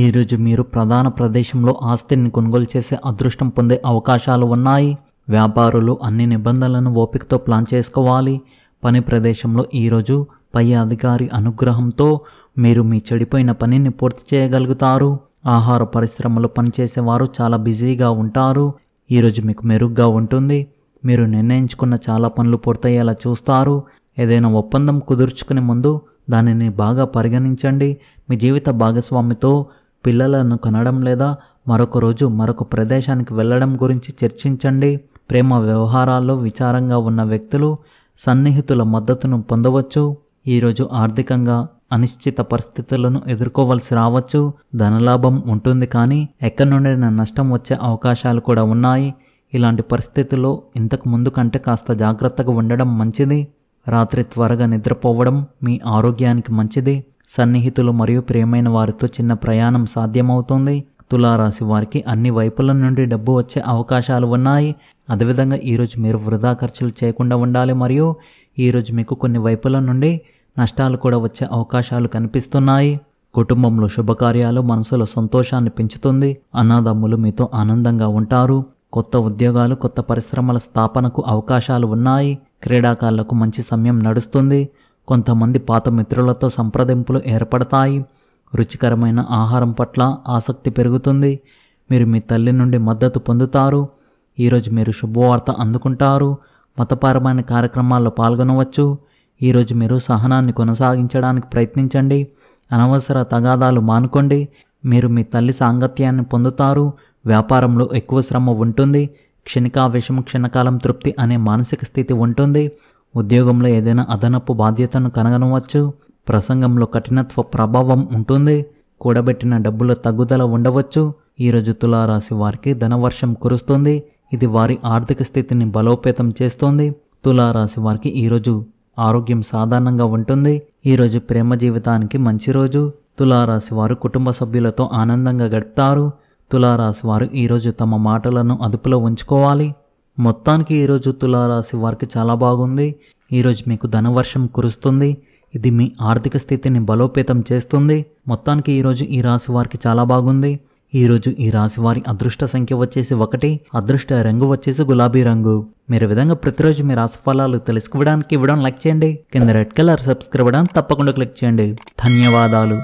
ఈరోజు మీరు ప్రధాన ప్రదేశంలో ఆస్తిని కొనుగోలు చేసే అదృష్టం పొందే అవకాశాలు ఉన్నాయి వ్యాపారులు అన్ని నిబంధనలను ఓపికతో ప్లాన్ చేసుకోవాలి పని ప్రదేశంలో ఈరోజు పై అధికారి అనుగ్రహంతో మీరు మీ చెడిపోయిన పనిని పూర్తి చేయగలుగుతారు ఆహార పరిశ్రమలో పనిచేసేవారు చాలా బిజీగా ఉంటారు ఈరోజు మీకు మెరుగ్గా ఉంటుంది మీరు నిర్ణయించుకున్న చాలా పనులు పూర్తయ్యేలా చూస్తారు ఏదైనా ఒప్పందం కుదుర్చుకునే ముందు దానిని బాగా పరిగణించండి మీ జీవిత భాగస్వామితో పిల్లలను కనడం లేదా మరొక రోజు మరొక ప్రదేశానికి వెళ్ళడం గురించి చర్చించండి ప్రేమ వ్యవహారాల్లో విచారంగా ఉన్న వ్యక్తులు సన్నిహితుల మద్దతును పొందవచ్చు ఈరోజు ఆర్థికంగా అనిశ్చిత పరిస్థితులను ఎదుర్కోవలసి రావచ్చు ధనలాభం ఉంటుంది కానీ ఎక్కడి నుండి నష్టం వచ్చే అవకాశాలు కూడా ఉన్నాయి ఇలాంటి పరిస్థితుల్లో ఇంతకు ముందు కంటే కాస్త జాగ్రత్తగా ఉండడం మంచిది రాత్రి త్వరగా నిద్రపోవడం మీ ఆరోగ్యానికి మంచిది సన్నిహితులు మరియు ప్రియమైన వారితో చిన్న ప్రయాణం సాధ్యమవుతుంది తులారాశి వారికి అన్ని వైపుల నుండి డబ్బు వచ్చే అవకాశాలు ఉన్నాయి అదేవిధంగా ఈరోజు మీరు వృధా ఖర్చులు చేయకుండా ఉండాలి మరియు ఈరోజు మీకు కొన్ని వైపుల నుండి నష్టాలు కూడా వచ్చే అవకాశాలు కనిపిస్తున్నాయి కుటుంబంలో శుభకార్యాలు మనసులో సంతోషాన్ని పెంచుతుంది అన్నదమ్ములు మీతో ఆనందంగా ఉంటారు కొత్త ఉద్యోగాలు కొత్త పరిశ్రమల స్థాపనకు అవకాశాలు ఉన్నాయి క్రీడాకారులకు మంచి సమయం నడుస్తుంది కొంతమంది పాత మిత్రులతో సంప్రదింపులు ఏర్పడతాయి రుచికరమైన ఆహారం పట్ల ఆసక్తి పెరుగుతుంది మీరు మీ తల్లి నుండి మద్దతు పొందుతారు ఈరోజు మీరు శుభవార్త అందుకుంటారు మతపరమైన కార్యక్రమాల్లో పాల్గొనవచ్చు ఈరోజు మీరు సహనాన్ని కొనసాగించడానికి ప్రయత్నించండి అనవసర తగాదాలు మానుకోండి మీరు మీ తల్లి సాంగత్యాన్ని పొందుతారు వ్యాపారంలో ఎక్కువ శ్రమ ఉంటుంది క్షణికావేశం క్షణకాలం తృప్తి అనే మానసిక స్థితి ఉంటుంది ఉద్యోగంలో ఏదైనా అదనపు బాధ్యతను కనుగొనవచ్చు ప్రసంగంలో కఠినత్వ ప్రభావం ఉంటుంది కూడబెట్టిన డబ్బుల తగ్గుదల ఉండవచ్చు ఈరోజు తులారాశి వారికి ధనవర్షం కురుస్తుంది ఇది వారి ఆర్థిక స్థితిని బలోపేతం చేస్తుంది తులారాశి వారికి ఈరోజు ఆరోగ్యం సాధారణంగా ఉంటుంది ఈరోజు ప్రేమ జీవితానికి మంచి రోజు తులారాశి వారు కుటుంబ సభ్యులతో ఆనందంగా గడుపుతారు తులారాశి వారు ఈరోజు తమ మాటలను అదుపులో ఉంచుకోవాలి మొత్తానికి ఈరోజు తులారాశి వారికి చాలా బాగుంది ఈరోజు మీకు ధనవర్షం కురుస్తుంది ఇది మీ ఆర్థిక స్థితిని బలోపేతం చేస్తుంది మొత్తానికి ఈరోజు ఈ రాశి వారికి చాలా బాగుంది ఈరోజు ఈ రాశి వారి అదృష్ట సంఖ్య వచ్చేసి ఒకటి అదృష్ట రంగు వచ్చేసి గులాబీ రంగు మీరు విధంగా ప్రతిరోజు మీ రాశి ఫలాలు తెలుసుకోవడానికి ఇవ్వడం లైక్ చేయండి కింద రెడ్ కలర్ సబ్స్క్రైబ్ అవ్వడానికి తప్పకుండా క్లిక్ చేయండి ధన్యవాదాలు